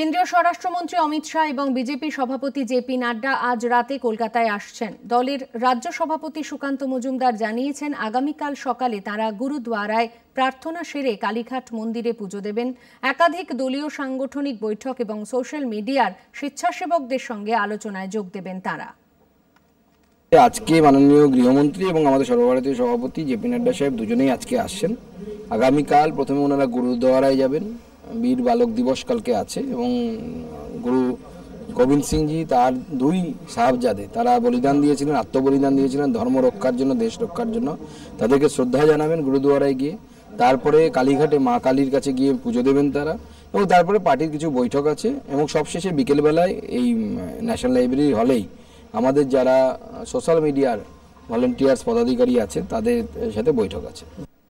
কেন্দ্রীয় স্বরাষ্ট্রমন্ত্রী অমিত শাহ এবং বিজেপি সভাপতি জেপি নাড্ডা আজ রাতে কলকাতায় আসছেন দলের রাজ্য সভাপতি সুকান্ত মজুমদার জানিয়েছেন আগামীকাল সকালে তারা গুরুদ্বারায় প্রার্থনা সেরে কালীঘাট মন্দিরে পুজো দেবেন একাধিক দলীয় সাংগঠনিক বৈঠক এবং সোশ্যাল মিডিয়ার স্বেচ্ছাসেবকদের সঙ্গে আলোচনায় যোগ দেবেন তারা আজকে মাননীয় গৃহমন্ত্রী এবং আমাদের সর্বভারতীয় সভাপতি জেপি নাড্ডা সাহেব দুজনেই আজকে আসছেন আগামীকাল প্রথমে ওনারা গুরুদ্বারায় যাবেন বীর বালক দিবস কালকে আছে এবং গুরু গোবিন্দ সিংজি তার দুই সাহাবজাদে তারা বলিদান দিয়েছিলেন আত্মবলিদান দিয়েছিলেন ধর্ম রক্ষার জন্য দেশ রক্ষার জন্য তাদেরকে শ্রদ্ধা জানাবেন গুরুদুয়ারায় গিয়ে তারপরে কালীঘাটে মা কালীর কাছে গিয়ে পুজো দেবেন তারা এবং তারপরে পার্টির কিছু বৈঠক আছে এবং সবশেষে বিকেলবেলায় এই ন্যাশনাল লাইব্রেরি হলেই আমাদের যারা সোশ্যাল মিডিয়ার ভলেন্টিয়ার্স পদাধিকারী আছে তাদের সাথে বৈঠক আছে